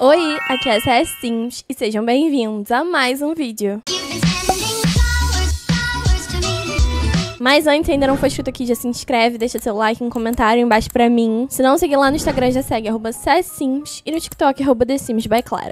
Oi, aqui é a Cé Sims e sejam bem-vindos a mais um vídeo. Mas antes, ainda não foi escrito aqui, já se inscreve, deixa seu like, um comentário embaixo pra mim. Se não seguir lá no Instagram, já segue arroba Sims, e no TikTok, arroba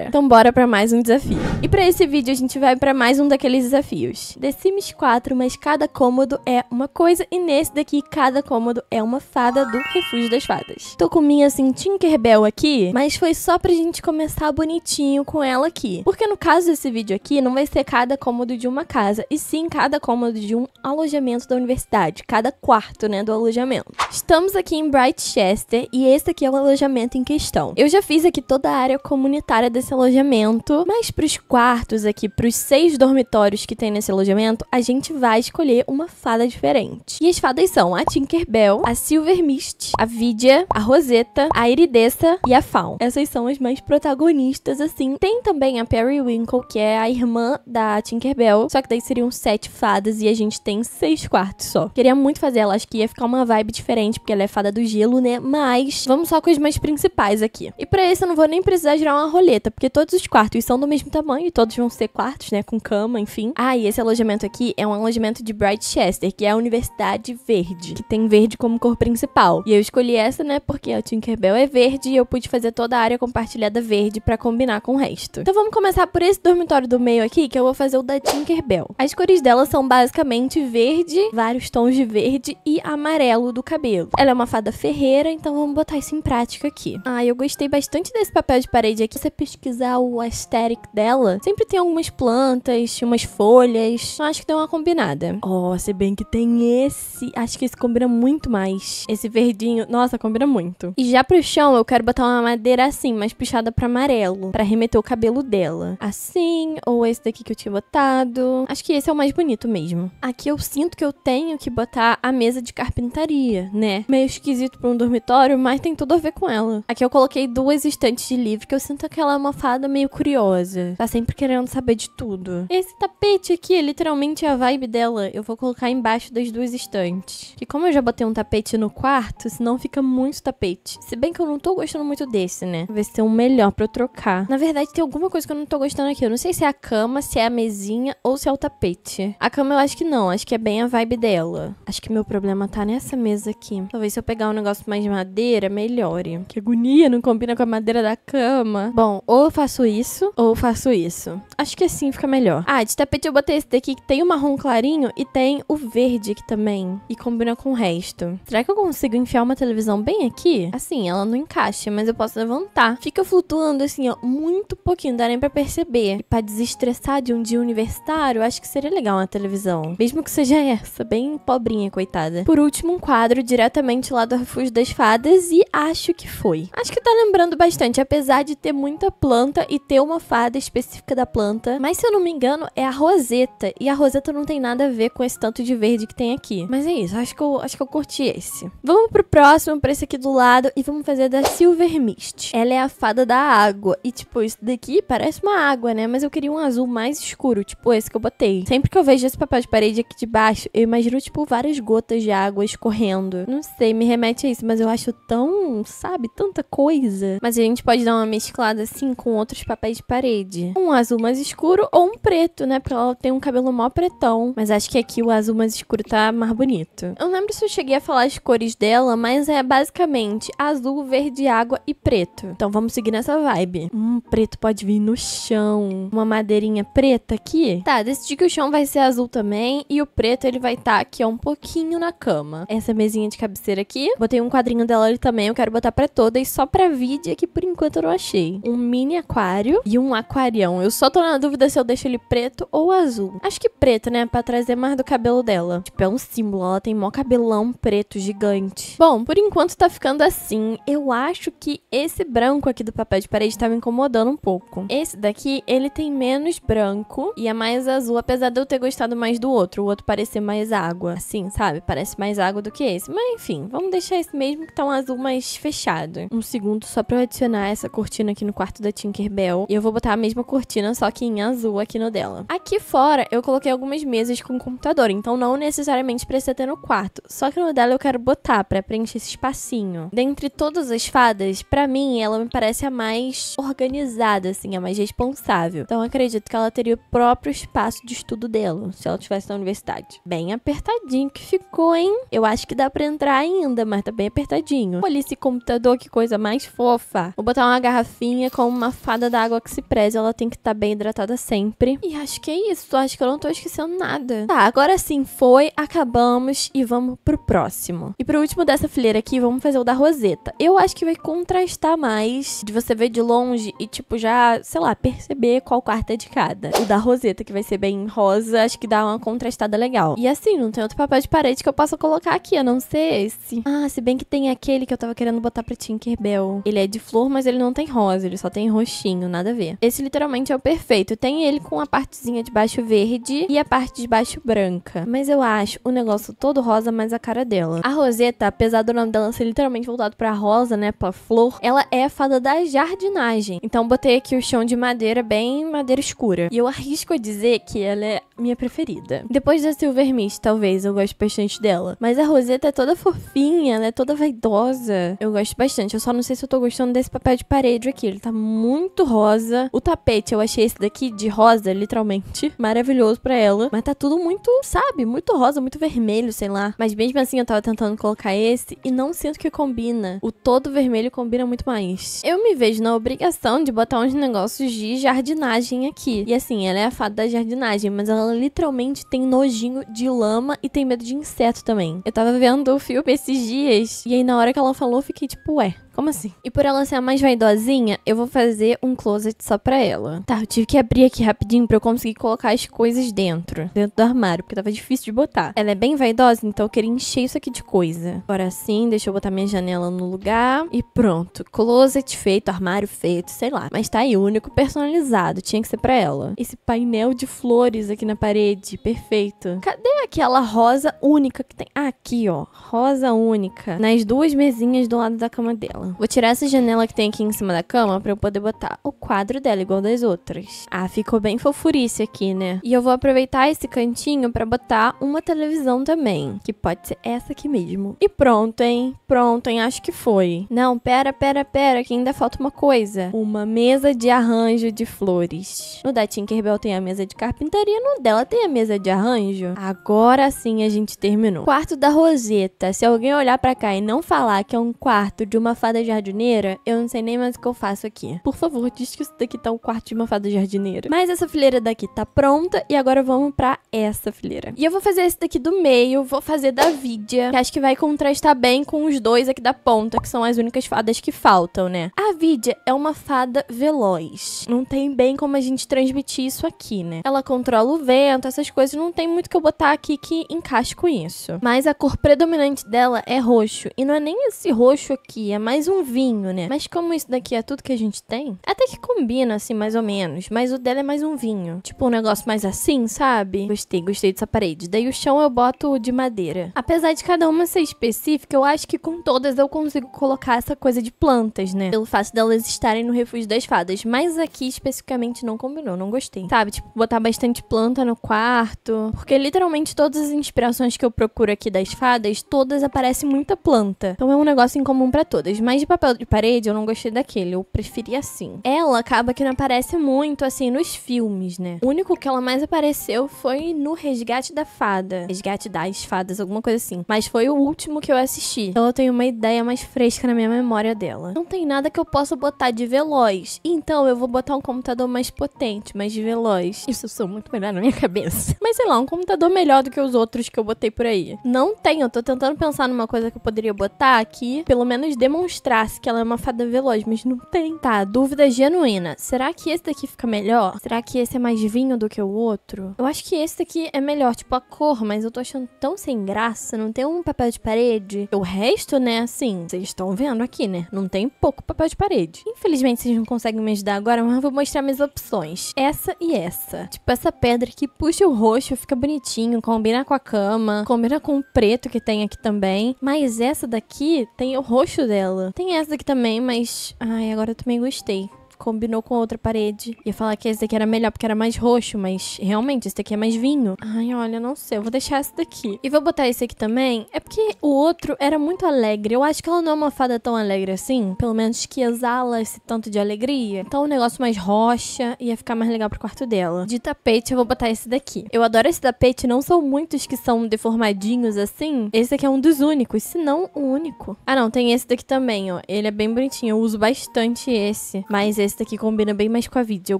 Então bora pra mais um desafio. E pra esse vídeo, a gente vai pra mais um daqueles desafios. The Sims 4, mas cada cômodo é uma coisa, e nesse daqui, cada cômodo é uma fada do Refúgio das Fadas. Tô com minha, assim, Tinkerbell aqui, mas foi só pra gente começar bonitinho com ela aqui. Porque no caso desse vídeo aqui, não vai ser cada cômodo de uma casa, e sim cada cômodo de um alojamento da universidade, cada quarto, né, do alojamento. Estamos aqui em Brightchester e esse aqui é o alojamento em questão. Eu já fiz aqui toda a área comunitária desse alojamento, mas pros quartos aqui, pros seis dormitórios que tem nesse alojamento, a gente vai escolher uma fada diferente. E as fadas são a Tinkerbell, a Silver Mist, a Vidya, a Rosetta, a Iridessa e a Fawn. Essas são as mais protagonistas, assim. Tem também a Periwinkle, que é a irmã da Tinkerbell, só que daí seriam sete fadas e a gente tem seis quartos só. Queria muito fazer ela, acho que ia ficar uma vibe diferente, porque ela é fada do gelo, né? Mas vamos só com os mais principais aqui. E para isso eu não vou nem precisar girar uma roleta, porque todos os quartos são do mesmo tamanho, todos vão ser quartos, né? Com cama, enfim. Ah, e esse alojamento aqui é um alojamento de Brightchester, que é a Universidade Verde, que tem verde como cor principal. E eu escolhi essa, né? Porque a Tinkerbell é verde e eu pude fazer toda a área compartilhada verde para combinar com o resto. Então vamos começar por esse dormitório do meio aqui, que eu vou fazer o da Tinkerbell. As cores dela são basicamente verde, vários tons de verde e amarelo do cabelo. Ela é uma fada ferreira, então vamos botar isso em prática aqui. Ah, eu gostei bastante desse papel de parede aqui. Se você pesquisar o aesthetic dela, sempre tem algumas plantas, umas folhas. Eu acho que deu uma combinada. Ó, oh, se bem que tem esse. Acho que esse combina muito mais. Esse verdinho, nossa, combina muito. E já pro chão, eu quero botar uma madeira assim, mais puxada pra amarelo, pra remeter o cabelo dela. Assim, ou esse daqui que eu tinha botado. Acho que esse é o mais bonito mesmo. Aqui eu sinto que eu tenho tenho que botar a mesa de carpintaria, né? Meio esquisito para um dormitório, mas tem tudo a ver com ela. Aqui eu coloquei duas estantes de livro que eu sinto que ela é uma fada meio curiosa. Tá sempre querendo saber de tudo. Esse tapete aqui é literalmente a vibe dela. Eu vou colocar embaixo das duas estantes. Que como eu já botei um tapete no quarto, senão fica muito tapete. Se bem que eu não tô gostando muito desse, né? Vai ser um melhor pra eu trocar. Na verdade, tem alguma coisa que eu não tô gostando aqui. Eu não sei se é a cama, se é a mesinha ou se é o tapete. A cama eu acho que não. Acho que é bem a vibe dela. Acho que meu problema tá nessa mesa aqui. Talvez se eu pegar um negócio mais de madeira, melhore. Que agonia, não combina com a madeira da cama. Bom, ou eu faço isso, ou eu faço isso. Acho que assim fica melhor. Ah, de tapete eu botei esse daqui que tem o marrom clarinho e tem o verde aqui também. E combina com o resto. Será que eu consigo enfiar uma televisão bem aqui? Assim, ela não encaixa, mas eu posso levantar. Fica flutuando assim, ó, muito pouquinho, não dá nem pra perceber. E pra desestressar de um dia universitário, acho que seria legal uma televisão. Mesmo que seja essa bem pobrinha, coitada. Por último, um quadro diretamente lá do Refúgio das Fadas e acho que foi. Acho que tá lembrando bastante, apesar de ter muita planta e ter uma fada específica da planta. Mas se eu não me engano, é a Roseta. E a Roseta não tem nada a ver com esse tanto de verde que tem aqui. Mas é isso, acho que eu, acho que eu curti esse. Vamos pro próximo, pra esse aqui do lado. E vamos fazer da Silver Mist. Ela é a fada da água. E tipo, isso daqui parece uma água, né? Mas eu queria um azul mais escuro, tipo esse que eu botei. Sempre que eu vejo esse papel de parede aqui de baixo, eu imagino, tipo, várias gotas de água escorrendo. Não sei, me remete a isso, mas eu acho tão, sabe, tanta coisa. Mas a gente pode dar uma mesclada assim com outros papéis de parede. Um azul mais escuro ou um preto, né? Porque ela tem um cabelo mó pretão. Mas acho que aqui o azul mais escuro tá mais bonito. Eu não lembro se eu cheguei a falar as cores dela, mas é basicamente azul, verde, água e preto. Então vamos seguir nessa vibe. Um preto pode vir no chão. Uma madeirinha preta aqui. Tá, decidi que o chão vai ser azul também e o preto ele vai sentar aqui um pouquinho na cama. Essa mesinha de cabeceira aqui. Botei um quadrinho dela ali também. Eu quero botar pra toda e só pra vídeo é que por enquanto eu não achei. Um mini aquário e um aquarião. Eu só tô na dúvida se eu deixo ele preto ou azul. Acho que preto, né? Pra trazer mais do cabelo dela. Tipo, é um símbolo. Ela tem mó cabelão preto gigante. Bom, por enquanto tá ficando assim. Eu acho que esse branco aqui do papel de parede tá me incomodando um pouco. Esse daqui, ele tem menos branco e é mais azul, apesar de eu ter gostado mais do outro. O outro parecer mais água, assim, sabe? Parece mais água do que esse. Mas enfim, vamos deixar esse mesmo que tá um azul mais fechado. Um segundo só pra eu adicionar essa cortina aqui no quarto da Tinkerbell. E eu vou botar a mesma cortina, só que em azul aqui no dela. Aqui fora, eu coloquei algumas mesas com computador, então não necessariamente precisa ter no quarto. Só que no dela eu quero botar pra preencher esse espacinho. Dentre todas as fadas, pra mim, ela me parece a mais organizada, assim, a mais responsável. Então acredito que ela teria o próprio espaço de estudo dela, se ela estivesse na universidade. Bem, a apertadinho que ficou, hein? Eu acho que dá pra entrar ainda, mas tá bem apertadinho. Olha esse computador, que coisa mais fofa. Vou botar uma garrafinha com uma fada da água que se preze. Ela tem que estar tá bem hidratada sempre. E acho que é isso. Acho que eu não tô esquecendo nada. Tá, agora sim foi, acabamos e vamos pro próximo. E pro último dessa fileira aqui, vamos fazer o da Roseta. Eu acho que vai contrastar mais de você ver de longe e, tipo, já, sei lá, perceber qual quarto é de cada. O da Roseta, que vai ser bem rosa, acho que dá uma contrastada legal. E assim, não tem outro papel de parede que eu possa colocar aqui, a não ser esse. Ah, se bem que tem aquele que eu tava querendo botar pro Tinkerbell. Ele é de flor, mas ele não tem rosa, ele só tem roxinho, nada a ver. Esse literalmente é o perfeito. Tem ele com a partezinha de baixo verde e a parte de baixo branca. Mas eu acho o negócio todo rosa, mas a cara dela. A Roseta, apesar do nome dela ser literalmente voltado pra rosa, né, pra flor, ela é a fada da jardinagem. Então botei aqui o chão de madeira bem madeira escura. E eu arrisco a dizer que ela é minha preferida. Depois da Silver Mist, talvez. Eu gosto bastante dela. Mas a Roseta é toda fofinha, ela é toda vaidosa. Eu gosto bastante. Eu só não sei se eu tô gostando desse papel de parede aqui. Ele tá muito rosa. O tapete, eu achei esse daqui de rosa, literalmente. Maravilhoso pra ela. Mas tá tudo muito, sabe? Muito rosa, muito vermelho, sei lá. Mas mesmo assim, eu tava tentando colocar esse e não sinto que combina. O todo vermelho combina muito mais. Eu me vejo na obrigação de botar uns negócios de jardinagem aqui. E assim, ela é a fada da jardinagem, mas ela literalmente tem nojinho de lã lama e tem medo de inseto também. Eu tava vendo o filme esses dias, e aí na hora que ela falou, eu fiquei tipo, ué, como assim? E por ela ser a mais vaidosinha, eu vou fazer um closet só pra ela. Tá, eu tive que abrir aqui rapidinho pra eu conseguir colocar as coisas dentro. Dentro do armário, porque tava difícil de botar. Ela é bem vaidosa, então eu queria encher isso aqui de coisa. Agora sim, deixa eu botar minha janela no lugar. E pronto. Closet feito, armário feito, sei lá. Mas tá aí, único, personalizado. Tinha que ser pra ela. Esse painel de flores aqui na parede, perfeito. Cadê aquela rosa única que tem? Ah, aqui, ó. Rosa única. Nas duas mesinhas do lado da cama dela. Vou tirar essa janela que tem aqui em cima da cama para eu poder botar o quadro dela igual das outras. Ah, ficou bem fofurice aqui, né? E eu vou aproveitar esse cantinho para botar uma televisão também, que pode ser essa aqui mesmo. E pronto, hein? Pronto, hein? Acho que foi. Não, pera, pera, pera, que ainda falta uma coisa. Uma mesa de arranjo de flores. No da Tinkerbell tem a mesa de carpintaria, no dela tem a mesa de arranjo. Agora sim a gente terminou. Quarto da Roseta. Se alguém olhar para cá e não falar que é um quarto de uma fazenda fada jardineira, eu não sei nem mais o que eu faço aqui. Por favor, diz que isso daqui tá o quarto de uma fada jardineira. Mas essa fileira daqui tá pronta e agora vamos pra essa fileira. E eu vou fazer esse daqui do meio, vou fazer da Vidia, que acho que vai contrastar bem com os dois aqui da ponta, que são as únicas fadas que faltam, né? A Vidia é uma fada veloz. Não tem bem como a gente transmitir isso aqui, né? Ela controla o vento, essas coisas, não tem muito que eu botar aqui que encaixe com isso. Mas a cor predominante dela é roxo, e não é nem esse roxo aqui, é mais mais um vinho, né? Mas como isso daqui é tudo que a gente tem, até que combina, assim, mais ou menos. Mas o dela é mais um vinho. Tipo, um negócio mais assim, sabe? Gostei, gostei dessa parede. Daí o chão eu boto de madeira. Apesar de cada uma ser específica, eu acho que com todas eu consigo colocar essa coisa de plantas, né? Pelo fato delas estarem no refúgio das fadas. Mas aqui especificamente não combinou, não gostei. Sabe? Tipo, botar bastante planta no quarto. Porque literalmente todas as inspirações que eu procuro aqui das fadas, todas aparecem muita planta. Então é um negócio em comum para todas. Mas mas de papel de parede eu não gostei daquele, eu preferi assim. Ela acaba que não aparece muito assim nos filmes, né? O único que ela mais apareceu foi no Resgate da Fada. Resgate das Fadas, alguma coisa assim. Mas foi o último que eu assisti. Então eu tenho uma ideia mais fresca na minha memória dela. Não tem nada que eu possa botar de veloz. Então eu vou botar um computador mais potente, mais veloz. Isso eu sou muito melhor na minha cabeça. Mas sei lá, um computador melhor do que os outros que eu botei por aí. Não tem, eu tô tentando pensar numa coisa que eu poderia botar aqui, pelo menos demonstrar mostrasse que ela é uma fada veloz, mas não tem. Tá, dúvida é genuína. Será que esse daqui fica melhor? Será que esse é mais vinho do que o outro? Eu acho que esse daqui é melhor, tipo a cor, mas eu tô achando tão sem graça, não tem um papel de parede. O resto, né, assim, vocês estão vendo aqui, né? Não tem pouco papel de parede. Infelizmente vocês não conseguem me ajudar agora, mas eu vou mostrar minhas opções. Essa e essa. Tipo essa pedra que puxa o roxo, fica bonitinho, combina com a cama, combina com o preto que tem aqui também. Mas essa daqui tem o roxo dela. Tem essa aqui também, mas. Ai, agora eu também gostei combinou com outra parede. Ia falar que esse daqui era melhor porque era mais roxo, mas realmente esse daqui é mais vinho. Ai, olha, não sei. Eu vou deixar esse daqui. E vou botar esse aqui também. É porque o outro era muito alegre. Eu acho que ela não é uma fada tão alegre assim. Pelo menos que exala esse tanto de alegria. Então o um negócio mais rocha ia ficar mais legal pro quarto dela. De tapete, eu vou botar esse daqui. Eu adoro esse tapete. Não são muitos que são deformadinhos assim. Esse aqui é um dos únicos, se não o único. Ah, não. Tem esse daqui também, ó. Ele é bem bonitinho. Eu uso bastante esse. Mas esse esse daqui combina bem mais com a vídeo. Eu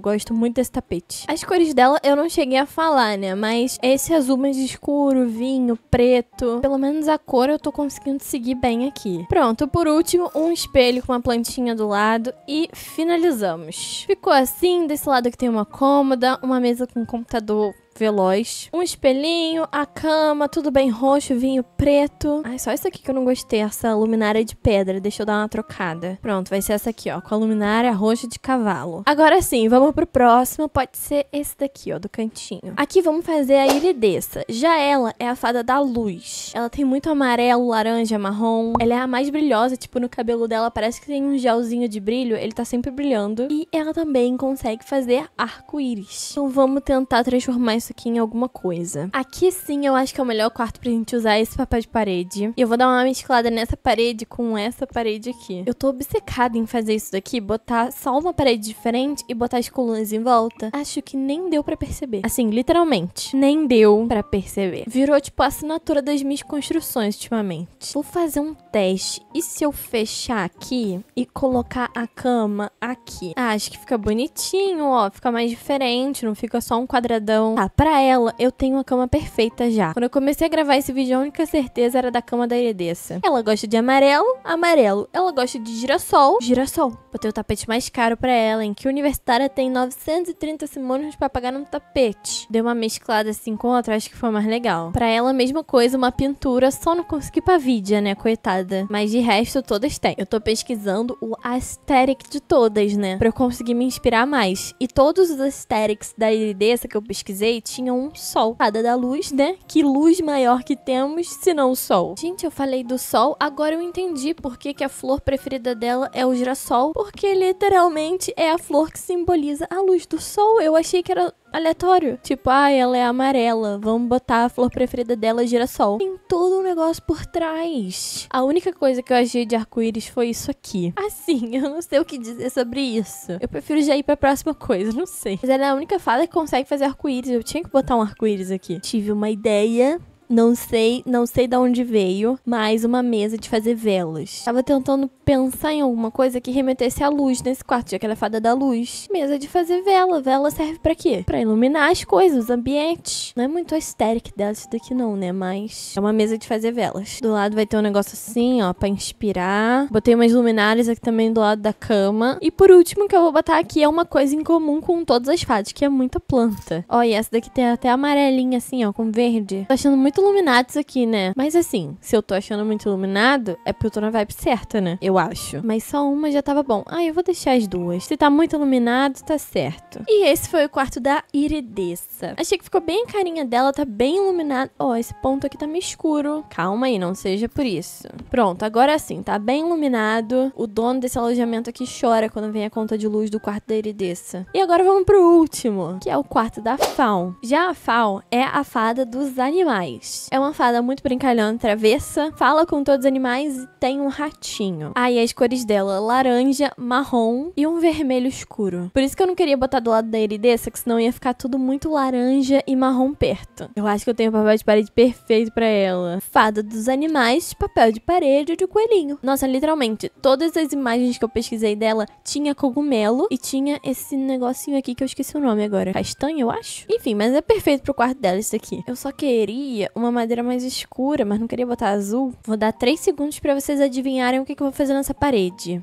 gosto muito desse tapete. As cores dela eu não cheguei a falar, né? Mas é esse azul mais escuro, vinho, preto. Pelo menos a cor eu tô conseguindo seguir bem aqui. Pronto, por último, um espelho com uma plantinha do lado e finalizamos. Ficou assim, desse lado aqui tem uma cômoda, uma mesa com um computador veloz. Um espelhinho, a cama, tudo bem roxo, vinho preto. Ai, só isso aqui que eu não gostei, essa luminária de pedra. Deixa eu dar uma trocada. Pronto, vai ser essa aqui, ó, com a luminária roxa de cavalo. Agora sim, vamos pro próximo. Pode ser esse daqui, ó, do cantinho. Aqui vamos fazer a iridessa. Já ela é a fada da luz. Ela tem muito amarelo, laranja, marrom. Ela é a mais brilhosa, tipo, no cabelo dela parece que tem um gelzinho de brilho. Ele tá sempre brilhando. E ela também consegue fazer arco-íris. Então vamos tentar transformar isso isso aqui em alguma coisa. Aqui sim eu acho que é o melhor quarto pra gente usar esse papel de parede. E eu vou dar uma mesclada nessa parede com essa parede aqui. Eu tô obcecada em fazer isso daqui, botar só uma parede diferente e botar as colunas em volta. Acho que nem deu pra perceber. Assim, literalmente, nem deu pra perceber. Virou tipo a assinatura das minhas construções ultimamente. Vou fazer um teste. E se eu fechar aqui e colocar a cama aqui? Ah, acho que fica bonitinho, ó. Fica mais diferente, não fica só um quadradão. Tá, para ela, eu tenho uma cama perfeita já. Quando eu comecei a gravar esse vídeo, a única certeza era da cama da heredessa. Ela gosta de amarelo, amarelo. Ela gosta de girassol, girassol. Botei o tapete mais caro para ela, em que universitária tem 930 simônios para pagar num tapete. Deu uma mesclada assim com outra, acho que foi mais legal. Para ela, mesma coisa, uma pintura, só não consegui pra vídeo, né, coitada. Mas de resto, todas têm. Eu tô pesquisando o aesthetic de todas, né, pra eu conseguir me inspirar mais. E todos os aesthetics da heredessa que eu pesquisei tinha um sol. Cada da luz, né? Que luz maior que temos se não o sol? Gente, eu falei do sol, agora eu entendi por que, que a flor preferida dela é o girassol. Porque literalmente é a flor que simboliza a luz do sol. Eu achei que era aleatório. Tipo, ah, ela é amarela, vamos botar a flor preferida dela, girassol. Tem todo um negócio por trás. A única coisa que eu achei de arco-íris foi isso aqui. Assim, eu não sei o que dizer sobre isso. Eu prefiro já ir pra próxima coisa, não sei. Mas ela é a única fada que consegue fazer arco-íris. Eu tinha que botar um arco-íris aqui. Tive uma ideia não sei, não sei de onde veio, mas uma mesa de fazer velas. Tava tentando pensar em alguma coisa que remetesse à luz nesse quarto, já que ela é fada da luz. Mesa de fazer vela. Vela serve para quê? Para iluminar as coisas, os ambientes. Não é muito estética dela isso daqui não, né? Mas é uma mesa de fazer velas. Do lado vai ter um negócio assim, ó, para inspirar. Botei umas luminárias aqui também do lado da cama. E por último que eu vou botar aqui é uma coisa em comum com todas as fadas, que é muita planta. Ó, e essa daqui tem até amarelinha assim, ó, com verde. Tô achando muito muito aqui, né? Mas assim, se eu tô achando muito iluminado, é porque eu tô na vibe certa, né? Eu acho. Mas só uma já tava bom. Ah, eu vou deixar as duas. Se tá muito iluminado, tá certo. E esse foi o quarto da Iridessa. Achei que ficou bem a carinha dela, tá bem iluminado. Ó, oh, esse ponto aqui tá meio escuro. Calma aí, não seja por isso. Pronto, agora é sim, tá bem iluminado. O dono desse alojamento aqui chora quando vem a conta de luz do quarto da Iridessa. E agora vamos pro último, que é o quarto da Faun. Já a Faun é a fada dos animais animais. É uma fada muito brincalhona, travessa, fala com todos os animais e tem um ratinho. Aí as cores dela, laranja, marrom e um vermelho escuro. Por isso que eu não queria botar do lado da Eridessa, que senão ia ficar tudo muito laranja e marrom perto. Eu acho que eu tenho o papel de parede perfeito para ela. Fada dos animais, papel de parede de coelhinho. Nossa, literalmente, todas as imagens que eu pesquisei dela tinha cogumelo e tinha esse negocinho aqui que eu esqueci o nome agora. Castanha, eu acho? Enfim, mas é perfeito pro quarto dela isso aqui. Eu só queria uma madeira mais escura, mas não queria botar azul. Vou dar 3 segundos para vocês adivinharem o que, que eu vou fazer nessa parede.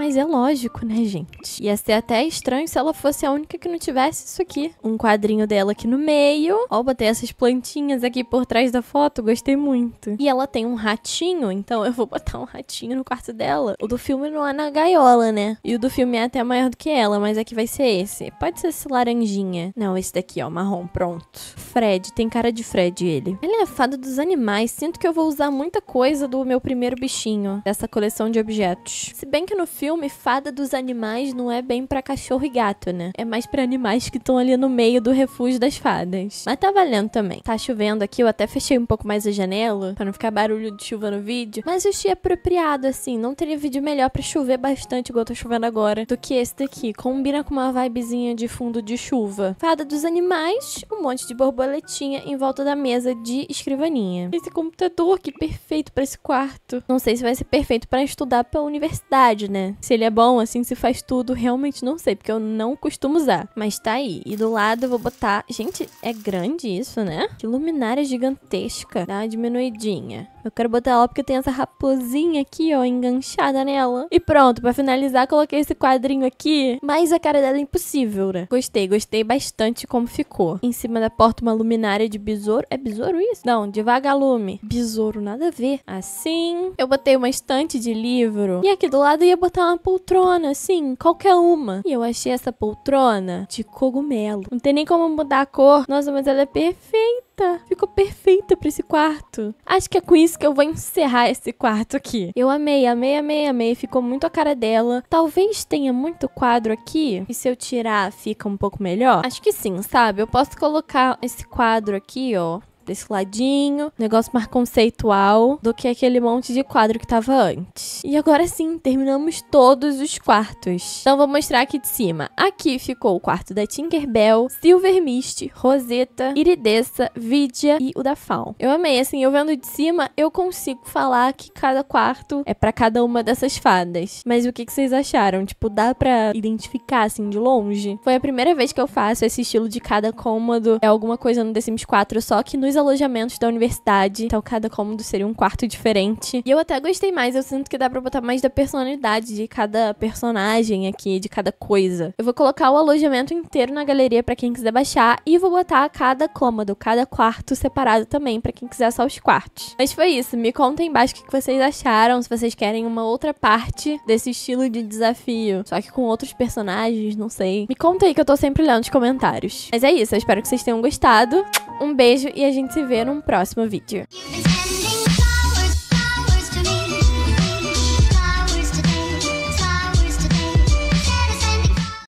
Mas é lógico, né, gente? Ia ser até estranho se ela fosse a única que não tivesse isso aqui. Um quadrinho dela aqui no meio. Ó, botei essas plantinhas aqui por trás da foto, gostei muito. E ela tem um ratinho, então eu vou botar um ratinho no quarto dela. O do filme não é na gaiola, né? E o do filme é até maior do que ela, mas aqui é vai ser esse. Pode ser esse laranjinha. Não, esse daqui, ó, marrom, pronto. Fred, tem cara de Fred ele. Ele é a fada dos animais. Sinto que eu vou usar muita coisa do meu primeiro bichinho, dessa coleção de objetos. Se bem que no filme filme, Fada dos Animais não é bem para cachorro e gato, né? É mais para animais que estão ali no meio do refúgio das fadas. Mas tá valendo também. Tá chovendo aqui, eu até fechei um pouco mais a janela para não ficar barulho de chuva no vídeo, mas eu achei é apropriado assim, não teria vídeo melhor para chover bastante igual tá chovendo agora do que esse daqui. Combina com uma vibezinha de fundo de chuva. Fada dos Animais, um monte de borboletinha em volta da mesa de escrivaninha. Esse computador que perfeito para esse quarto. Não sei se vai ser perfeito para estudar para universidade, né? Se ele é bom, assim, se faz tudo, realmente não sei, porque eu não costumo usar. Mas tá aí. E do lado eu vou botar... Gente, é grande isso, né? Que luminária gigantesca. Dá uma diminuidinha. Eu quero botar ela porque tem essa raposinha aqui, ó, enganchada nela. E pronto, pra finalizar, coloquei esse quadrinho aqui. Mas a cara dela é impossível, né? Gostei, gostei bastante como ficou. Em cima da porta, uma luminária de besouro. É besouro isso? Não, de vagalume. Besouro, nada a ver. Assim. Eu botei uma estante de livro. E aqui do lado ia botar uma uma poltrona, assim, qualquer uma. E eu achei essa poltrona de cogumelo. Não tem nem como mudar a cor. Nossa, mas ela é perfeita. Ficou perfeita para esse quarto. Acho que é com isso que eu vou encerrar esse quarto aqui. Eu amei, amei, amei, amei. Ficou muito a cara dela. Talvez tenha muito quadro aqui. E se eu tirar, fica um pouco melhor? Acho que sim, sabe? Eu posso colocar esse quadro aqui, ó desse ladinho, negócio mais conceitual do que aquele monte de quadro que tava antes. E agora sim, terminamos todos os quartos. Então vou mostrar aqui de cima. Aqui ficou o quarto da Tinkerbell, Silver Mist, Rosetta, Iridessa, Vidya e o da Fawn. Eu amei, assim, eu vendo de cima, eu consigo falar que cada quarto é para cada uma dessas fadas. Mas o que, que vocês acharam? Tipo, dá pra identificar, assim, de longe? Foi a primeira vez que eu faço esse estilo de cada cômodo. É alguma coisa no The Sims 4, só que nos alojamentos da universidade. Então cada cômodo seria um quarto diferente. E eu até gostei mais, eu sinto que dá pra botar mais da personalidade de cada personagem aqui, de cada coisa. Eu vou colocar o alojamento inteiro na galeria para quem quiser baixar e vou botar cada cômodo, cada quarto separado também para quem quiser só os quartos. Mas foi isso, me contem embaixo o que vocês acharam, se vocês querem uma outra parte desse estilo de desafio, só que com outros personagens, não sei. Me conta aí que eu tô sempre lendo os comentários. Mas é isso, eu espero que vocês tenham gostado. Um beijo e a gente gente se vê num próximo vídeo.